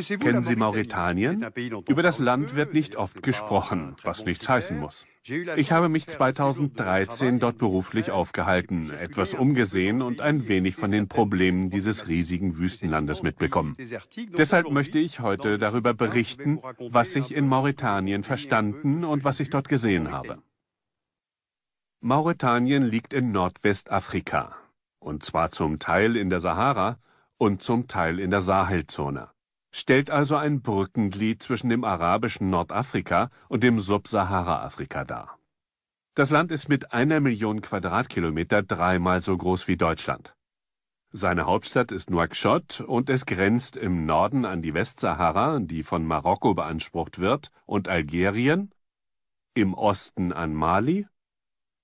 Kennen Sie Mauretanien? Über das Land wird nicht oft gesprochen, was nichts heißen muss. Ich habe mich 2013 dort beruflich aufgehalten, etwas umgesehen und ein wenig von den Problemen dieses riesigen Wüstenlandes mitbekommen. Deshalb möchte ich heute darüber berichten, was ich in Mauretanien verstanden und was ich dort gesehen habe. Mauretanien liegt in Nordwestafrika, und zwar zum Teil in der Sahara und zum Teil in der Sahelzone stellt also ein Brückenglied zwischen dem arabischen Nordafrika und dem Subsahara-Afrika dar. Das Land ist mit einer Million Quadratkilometer dreimal so groß wie Deutschland. Seine Hauptstadt ist Nouakchott und es grenzt im Norden an die Westsahara, die von Marokko beansprucht wird, und Algerien, im Osten an Mali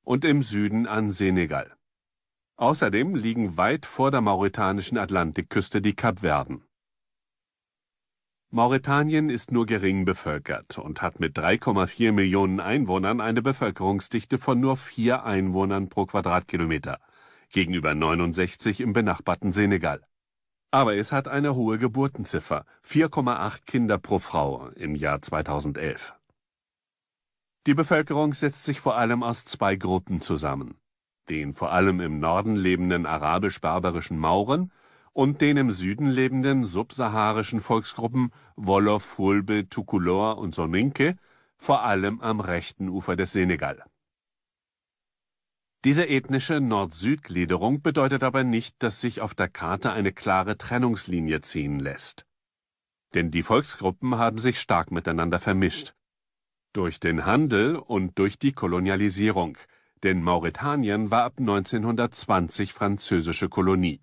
und im Süden an Senegal. Außerdem liegen weit vor der mauretanischen Atlantikküste die Kapverden. Mauretanien ist nur gering bevölkert und hat mit 3,4 Millionen Einwohnern eine Bevölkerungsdichte von nur vier Einwohnern pro Quadratkilometer gegenüber 69 im benachbarten Senegal. Aber es hat eine hohe Geburtenziffer, 4,8 Kinder pro Frau im Jahr 2011. Die Bevölkerung setzt sich vor allem aus zwei Gruppen zusammen. Den vor allem im Norden lebenden arabisch barbarischen Mauren und den im Süden lebenden subsaharischen Volksgruppen Wolof, Fulbe, Tukulor und Soninke, vor allem am rechten Ufer des Senegal. Diese ethnische Nord-Süd-Gliederung bedeutet aber nicht, dass sich auf der Karte eine klare Trennungslinie ziehen lässt. Denn die Volksgruppen haben sich stark miteinander vermischt. Durch den Handel und durch die Kolonialisierung, denn Mauretanien war ab 1920 französische Kolonie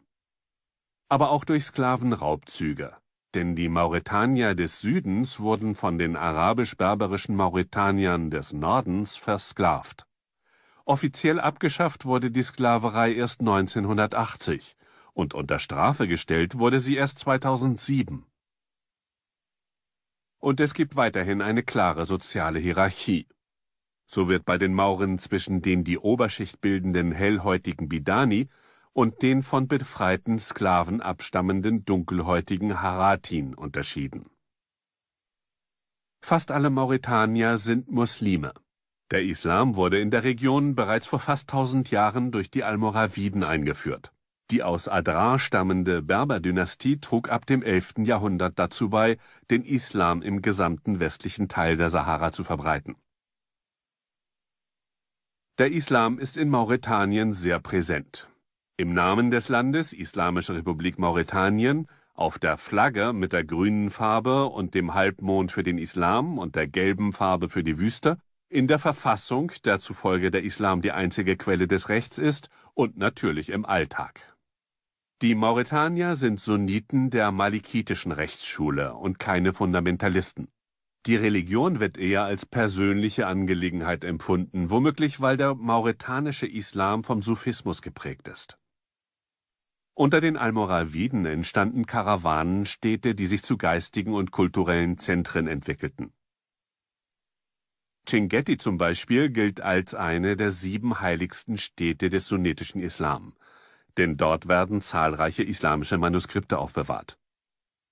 aber auch durch Sklavenraubzüge. Denn die Mauretanier des Südens wurden von den arabisch-berberischen Mauretaniern des Nordens versklavt. Offiziell abgeschafft wurde die Sklaverei erst 1980 und unter Strafe gestellt wurde sie erst 2007. Und es gibt weiterhin eine klare soziale Hierarchie. So wird bei den Mauren zwischen den die Oberschicht bildenden hellhäutigen Bidani und den von befreiten Sklaven abstammenden dunkelhäutigen Haratin unterschieden. Fast alle Mauretanier sind Muslime. Der Islam wurde in der Region bereits vor fast 1000 Jahren durch die Almoraviden eingeführt. Die aus Adrar stammende Berber-Dynastie trug ab dem 11. Jahrhundert dazu bei, den Islam im gesamten westlichen Teil der Sahara zu verbreiten. Der Islam ist in Mauretanien sehr präsent. Im Namen des Landes Islamische Republik Mauretanien auf der Flagge mit der grünen Farbe und dem Halbmond für den Islam und der gelben Farbe für die Wüste, in der Verfassung, der zufolge der Islam die einzige Quelle des Rechts ist, und natürlich im Alltag. Die Mauretanier sind Sunniten der malikitischen Rechtsschule und keine Fundamentalisten. Die Religion wird eher als persönliche Angelegenheit empfunden, womöglich weil der mauretanische Islam vom Sufismus geprägt ist. Unter den Almoraviden entstanden Karawanenstädte, die sich zu geistigen und kulturellen Zentren entwickelten. Chingeti zum Beispiel gilt als eine der sieben heiligsten Städte des sunnitischen Islam, denn dort werden zahlreiche islamische Manuskripte aufbewahrt.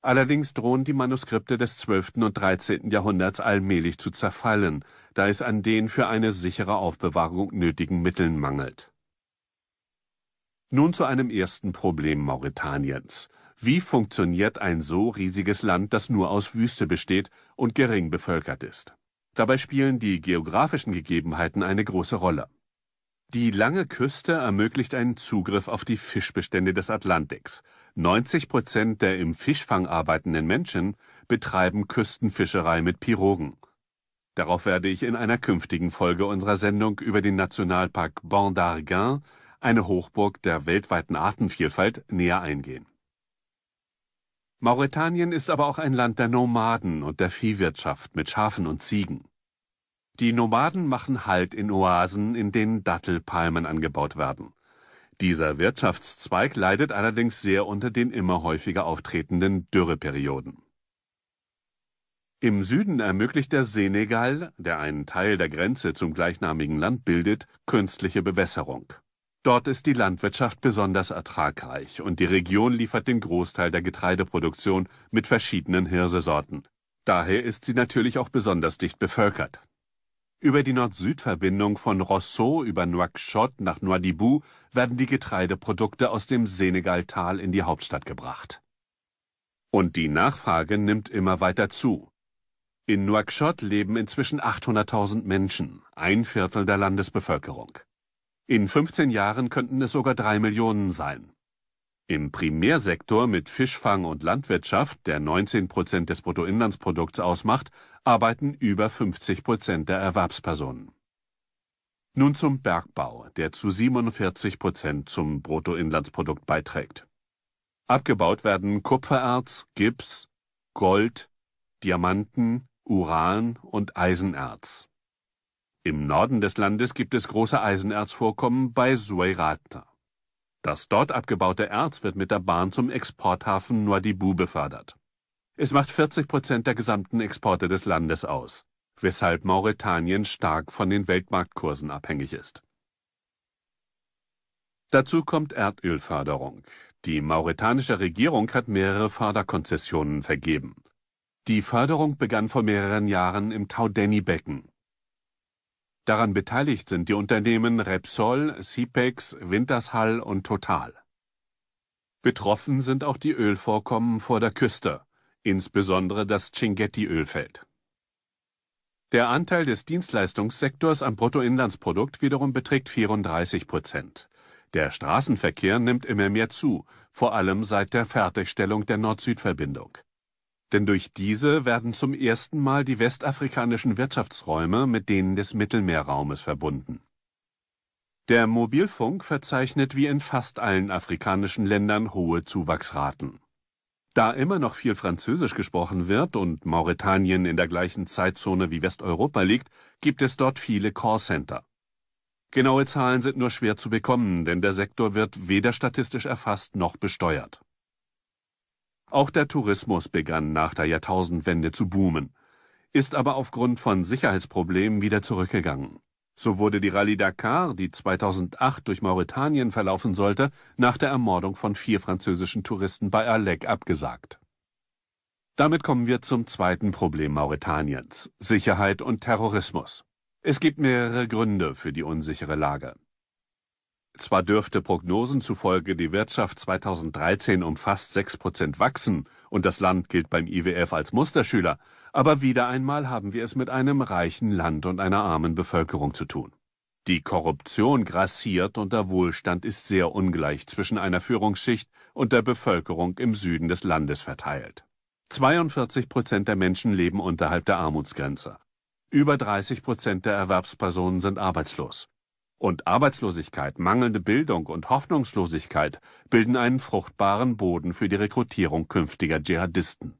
Allerdings drohen die Manuskripte des 12. und 13. Jahrhunderts allmählich zu zerfallen, da es an den für eine sichere Aufbewahrung nötigen Mitteln mangelt nun zu einem ersten Problem Mauretaniens. Wie funktioniert ein so riesiges Land, das nur aus Wüste besteht und gering bevölkert ist? Dabei spielen die geografischen Gegebenheiten eine große Rolle. Die lange Küste ermöglicht einen Zugriff auf die Fischbestände des Atlantiks. 90 Prozent der im Fischfang arbeitenden Menschen betreiben Küstenfischerei mit Pirogen. Darauf werde ich in einer künftigen Folge unserer Sendung über den Nationalpark Ban eine Hochburg der weltweiten Artenvielfalt, näher eingehen. Mauretanien ist aber auch ein Land der Nomaden und der Viehwirtschaft mit Schafen und Ziegen. Die Nomaden machen Halt in Oasen, in denen Dattelpalmen angebaut werden. Dieser Wirtschaftszweig leidet allerdings sehr unter den immer häufiger auftretenden Dürreperioden. Im Süden ermöglicht der Senegal, der einen Teil der Grenze zum gleichnamigen Land bildet, künstliche Bewässerung. Dort ist die Landwirtschaft besonders ertragreich und die Region liefert den Großteil der Getreideproduktion mit verschiedenen Hirsesorten. Daher ist sie natürlich auch besonders dicht bevölkert. Über die Nord-Süd-Verbindung von Rosso über Nouakchott nach Nouadhibou werden die Getreideprodukte aus dem Senegaltal in die Hauptstadt gebracht. Und die Nachfrage nimmt immer weiter zu. In Nouakchott leben inzwischen 800.000 Menschen, ein Viertel der Landesbevölkerung. In 15 Jahren könnten es sogar drei Millionen sein. Im Primärsektor mit Fischfang und Landwirtschaft, der 19 Prozent des Bruttoinlandsprodukts ausmacht, arbeiten über 50 Prozent der Erwerbspersonen. Nun zum Bergbau, der zu 47 Prozent zum Bruttoinlandsprodukt beiträgt. Abgebaut werden Kupfererz, Gips, Gold, Diamanten, Uran und Eisenerz. Im Norden des Landes gibt es große Eisenerzvorkommen bei Sueirata. Das dort abgebaute Erz wird mit der Bahn zum Exporthafen Nouadhibou befördert. Es macht 40 Prozent der gesamten Exporte des Landes aus, weshalb Mauretanien stark von den Weltmarktkursen abhängig ist. Dazu kommt Erdölförderung. Die mauretanische Regierung hat mehrere Förderkonzessionen vergeben. Die Förderung begann vor mehreren Jahren im Taudeni-Becken. Daran beteiligt sind die Unternehmen Repsol, Sipex, Wintershall und Total. Betroffen sind auch die Ölvorkommen vor der Küste, insbesondere das Chinguetti-Ölfeld. Der Anteil des Dienstleistungssektors am Bruttoinlandsprodukt wiederum beträgt 34 Prozent. Der Straßenverkehr nimmt immer mehr zu, vor allem seit der Fertigstellung der Nord-Süd-Verbindung denn durch diese werden zum ersten Mal die westafrikanischen Wirtschaftsräume mit denen des Mittelmeerraumes verbunden. Der Mobilfunk verzeichnet wie in fast allen afrikanischen Ländern hohe Zuwachsraten. Da immer noch viel Französisch gesprochen wird und Mauretanien in der gleichen Zeitzone wie Westeuropa liegt, gibt es dort viele Callcenter. Genaue Zahlen sind nur schwer zu bekommen, denn der Sektor wird weder statistisch erfasst noch besteuert. Auch der Tourismus begann nach der Jahrtausendwende zu boomen, ist aber aufgrund von Sicherheitsproblemen wieder zurückgegangen. So wurde die Rallye Dakar, die 2008 durch Mauretanien verlaufen sollte, nach der Ermordung von vier französischen Touristen bei Alec abgesagt. Damit kommen wir zum zweiten Problem Mauretaniens, Sicherheit und Terrorismus. Es gibt mehrere Gründe für die unsichere Lage. Zwar dürfte Prognosen zufolge die Wirtschaft 2013 um fast 6 Prozent wachsen und das Land gilt beim IWF als Musterschüler, aber wieder einmal haben wir es mit einem reichen Land und einer armen Bevölkerung zu tun. Die Korruption grassiert und der Wohlstand ist sehr ungleich zwischen einer Führungsschicht und der Bevölkerung im Süden des Landes verteilt. 42 Prozent der Menschen leben unterhalb der Armutsgrenze. Über 30 Prozent der Erwerbspersonen sind arbeitslos und Arbeitslosigkeit, mangelnde Bildung und Hoffnungslosigkeit bilden einen fruchtbaren Boden für die Rekrutierung künftiger Dschihadisten.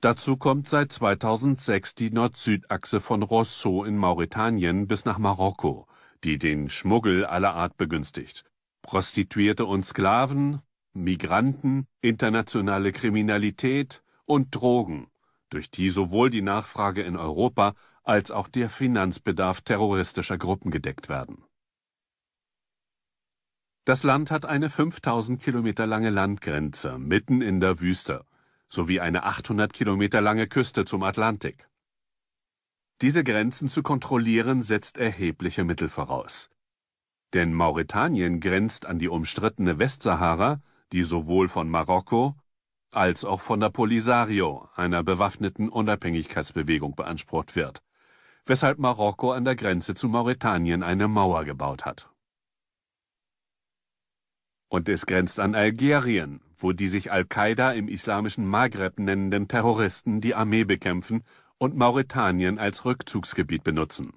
Dazu kommt seit 2006 die Nord-Süd-Achse von Rosso in Mauretanien bis nach Marokko, die den Schmuggel aller Art begünstigt. Prostituierte und Sklaven, Migranten, internationale Kriminalität und Drogen, durch die sowohl die Nachfrage in Europa als auch der Finanzbedarf terroristischer Gruppen gedeckt werden. Das Land hat eine 5000 Kilometer lange Landgrenze mitten in der Wüste sowie eine 800 Kilometer lange Küste zum Atlantik. Diese Grenzen zu kontrollieren setzt erhebliche Mittel voraus. Denn Mauretanien grenzt an die umstrittene Westsahara, die sowohl von Marokko als auch von der Polisario, einer bewaffneten Unabhängigkeitsbewegung, beansprucht wird weshalb Marokko an der Grenze zu Mauretanien eine Mauer gebaut hat. Und es grenzt an Algerien, wo die sich Al-Qaida im islamischen Maghreb nennenden Terroristen die Armee bekämpfen und Mauretanien als Rückzugsgebiet benutzen.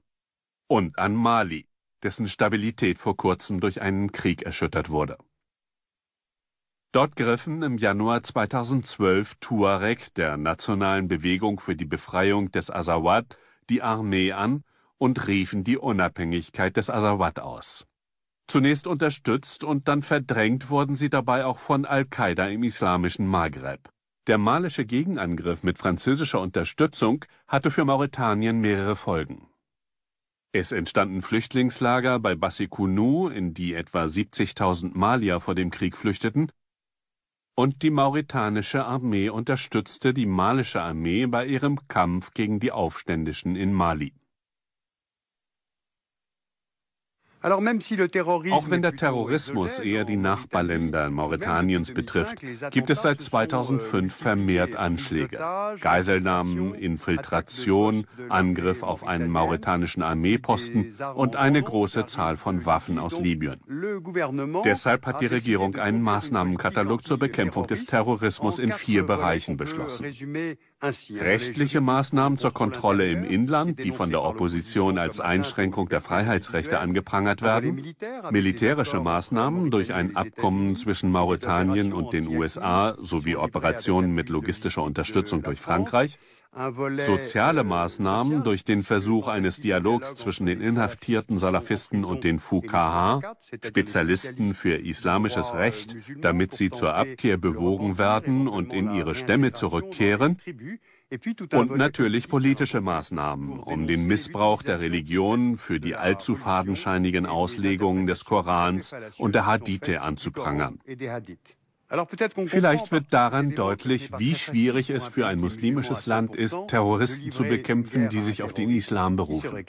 Und an Mali, dessen Stabilität vor kurzem durch einen Krieg erschüttert wurde. Dort griffen im Januar 2012 Tuareg der Nationalen Bewegung für die Befreiung des Azawad die Armee an und riefen die Unabhängigkeit des Azawad aus. Zunächst unterstützt und dann verdrängt wurden sie dabei auch von Al-Qaida im islamischen Maghreb. Der malische Gegenangriff mit französischer Unterstützung hatte für Mauretanien mehrere Folgen. Es entstanden Flüchtlingslager bei Bassikounou, in die etwa 70.000 Malier vor dem Krieg flüchteten, und die mauretanische Armee unterstützte die malische Armee bei ihrem Kampf gegen die Aufständischen in Mali Auch wenn der Terrorismus eher die Nachbarländer Mauretaniens betrifft, gibt es seit 2005 euh, vermehrt Anschläge. Geiselnahmen, Infiltration, Angriff auf einen mauretanischen Armeeposten und eine große Zahl von Waffen aus Libyen. Deshalb hat die Regierung einen Maßnahmenkatalog zur Bekämpfung des Terrorismus in vier Bereichen beschlossen. Rechtliche Maßnahmen zur Kontrolle im Inland, die von der Opposition als Einschränkung der Freiheitsrechte angeprangert werden, militärische Maßnahmen durch ein Abkommen zwischen Mauretanien und den USA sowie Operationen mit logistischer Unterstützung durch Frankreich, Soziale Maßnahmen durch den Versuch eines Dialogs zwischen den inhaftierten Salafisten und den Fuqaha, Spezialisten für islamisches Recht, damit sie zur Abkehr bewogen werden und in ihre Stämme zurückkehren, und natürlich politische Maßnahmen, um den Missbrauch der Religion für die allzu fadenscheinigen Auslegungen des Korans und der Hadithe anzuprangern. Vielleicht wird daran deutlich, wie schwierig es für ein muslimisches Land ist, Terroristen zu bekämpfen, die sich auf den Islam berufen.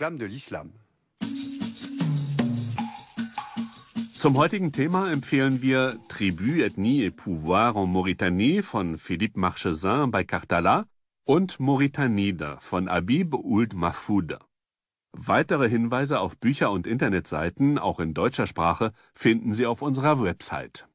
Zum heutigen Thema empfehlen wir Tribu, Ethnie et Pouvoir en Mauritanie von Philippe Marchesin bei Cartala und Mauritanida von Abib Ould Mahfouda. Weitere Hinweise auf Bücher und Internetseiten, auch in deutscher Sprache, finden Sie auf unserer Website.